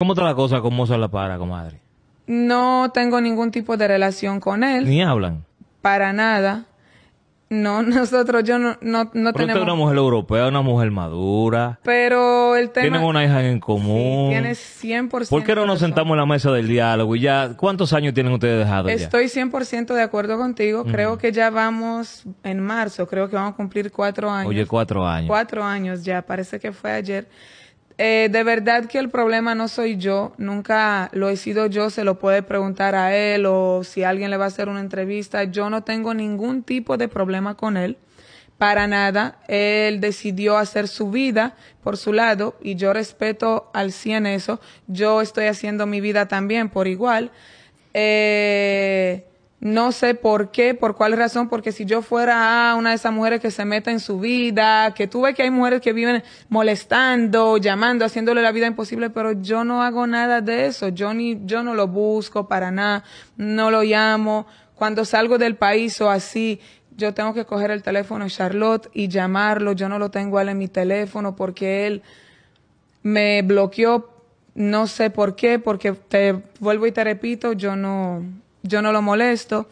¿Cómo está la cosa con Mozart La Para, comadre? No tengo ningún tipo de relación con él. Ni hablan. Para nada. No, nosotros, yo no, no, no Pero tenemos... es una mujer europea, una mujer madura. Pero el tema... Tienen una hija en común. Sí, 100%... ¿Por qué no nos sentamos en la mesa del diálogo? Y ya, ¿cuántos años tienen ustedes dejados Estoy 100% de acuerdo contigo. Creo que ya vamos en marzo. Creo que vamos a cumplir cuatro años. Oye, cuatro años. Cuatro años ya. Parece que fue ayer. Eh, de verdad que el problema no soy yo, nunca lo he sido yo, se lo puede preguntar a él o si alguien le va a hacer una entrevista, yo no tengo ningún tipo de problema con él, para nada, él decidió hacer su vida por su lado y yo respeto al 100 eso, yo estoy haciendo mi vida también por igual. Eh, no sé por qué, por cuál razón, porque si yo fuera ah, una de esas mujeres que se meta en su vida, que tú ves que hay mujeres que viven molestando, llamando, haciéndole la vida imposible, pero yo no hago nada de eso. Yo yo no lo busco para nada, no lo llamo. Cuando salgo del país o así, yo tengo que coger el teléfono de Charlotte y llamarlo. Yo no lo tengo él en mi teléfono porque él me bloqueó, no sé por qué, porque te vuelvo y te repito, yo no, yo no lo molesto.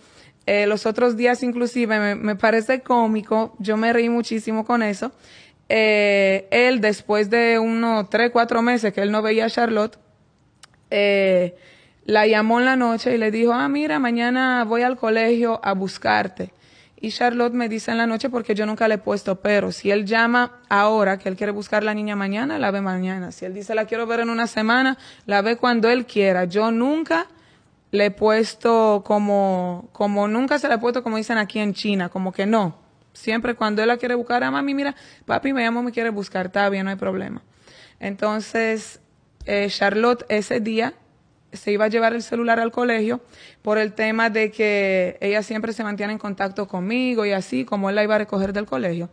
Eh, los otros días inclusive me, parece cómico, yo me reí muchísimo con eso. Eh, él después de unos tres, cuatro meses que él no veía a Charlotte, eh, la llamó en la noche y le dijo, ah, mira, mañana voy al colegio a buscarte. Y Charlotte me dice en la noche porque yo nunca le he puesto pero. Si él llama ahora, que él quiere buscar a la niña mañana, la ve mañana. Si él dice la quiero ver en una semana, la ve cuando él quiera. Yo nunca le he puesto como, como nunca se le ha puesto como dicen aquí en China, como que no. Siempre cuando él la quiere buscar, a ah, mami, mira, papi me llamo me quiere buscar, está no hay problema. Entonces, eh, Charlotte ese día se iba a llevar el celular al colegio por el tema de que ella siempre se mantiene en contacto conmigo y así, como él la iba a recoger del colegio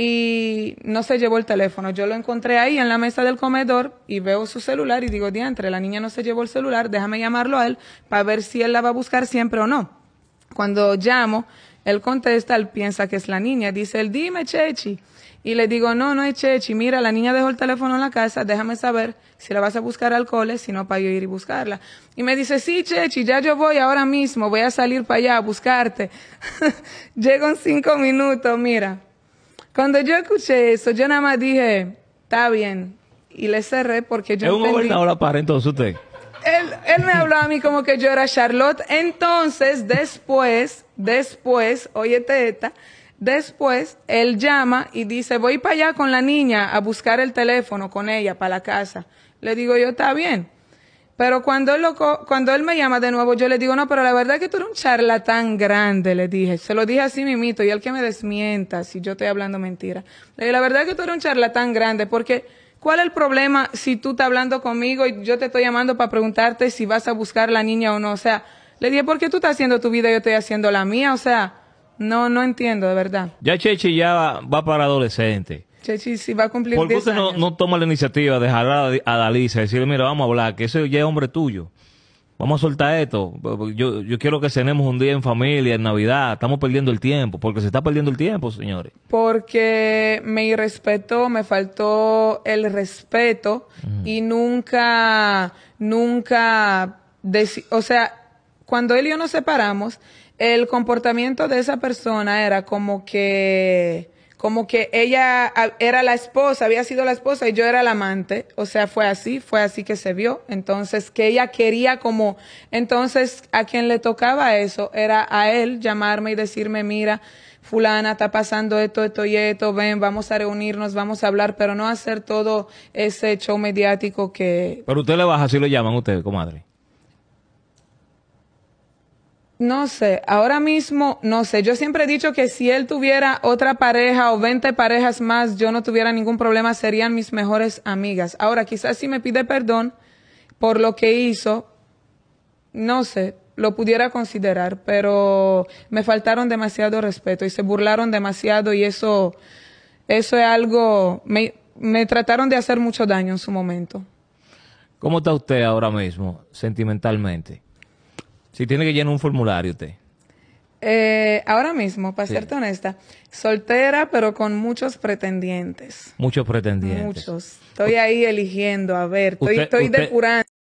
y no se llevó el teléfono. Yo lo encontré ahí en la mesa del comedor y veo su celular y digo, diantre, la niña no se llevó el celular, déjame llamarlo a él para ver si él la va a buscar siempre o no. Cuando llamo, él contesta, él piensa que es la niña. Dice él, dime, Chechi. Y le digo, no, no es Chechi, mira, la niña dejó el teléfono en la casa, déjame saber si la vas a buscar al cole, si no para yo ir y buscarla. Y me dice, sí, Chechi, ya yo voy ahora mismo, voy a salir para allá a buscarte. Llego en cinco minutos, mira cuando yo escuché eso, yo nada más dije, está bien. Y le cerré porque yo. Es un gobernador para entonces usted. Él, él me habló a mí como que yo era Charlotte. Entonces, después, después, oye Teta, después él llama y dice, voy para allá con la niña a buscar el teléfono con ella para la casa. Le digo yo, está bien. Pero cuando él, cuando él me llama de nuevo, yo le digo, no, pero la verdad es que tú eres un charlatán grande, le dije. Se lo dije así mimito, y él que me desmienta si yo estoy hablando mentira. Le dije, la verdad es que tú eres un charlatán grande, porque ¿cuál es el problema si tú estás hablando conmigo y yo te estoy llamando para preguntarte si vas a buscar la niña o no? O sea, le dije, ¿por qué tú estás haciendo tu vida y yo estoy haciendo la mía? O sea, no, no entiendo, de verdad. Ya Chechi ya va para adolescente. Chechi, si va a cumplir ¿Por qué usted no, toma la iniciativa de dejar a, Dalisa y decirle, mira, vamos a hablar, que ese ya es hombre tuyo? Vamos a soltar esto. Yo, quiero que cenemos un día en familia, en Navidad. Estamos perdiendo el tiempo, porque se está perdiendo el tiempo, señores. Porque me irrespetó, me faltó el respeto y nunca, nunca, o sea, cuando él y yo nos separamos, el comportamiento de esa persona era como que como que ella era la esposa, había sido la esposa y yo era la amante. O sea, fue así, fue así que se vio. Entonces, que ella quería como, entonces a quien le tocaba eso era a él llamarme y decirme, mira, fulana, está pasando esto, esto y esto, ven, vamos a reunirnos, vamos a hablar, pero no hacer todo ese show mediático que... Pero usted le baja si lo llaman usted, comadre no sé, ahora mismo, no sé. Yo siempre he dicho que si él tuviera otra pareja o 20 parejas más, yo no tuviera ningún problema, serían mis mejores amigas. Ahora, quizás si me pide perdón por lo que hizo, no sé, lo pudiera considerar, pero me faltaron demasiado respeto y se burlaron demasiado y eso, eso es algo, me, me trataron de hacer mucho daño en su momento. ¿Cómo está usted ahora mismo, sentimentalmente? Si tiene que llenar un formulario usted. Eh, ahora mismo, para ser serte honesta, soltera pero con muchos pretendientes. Muchos pretendientes. Muchos. Estoy ahí eligiendo, a ver, estoy, estoy depurando.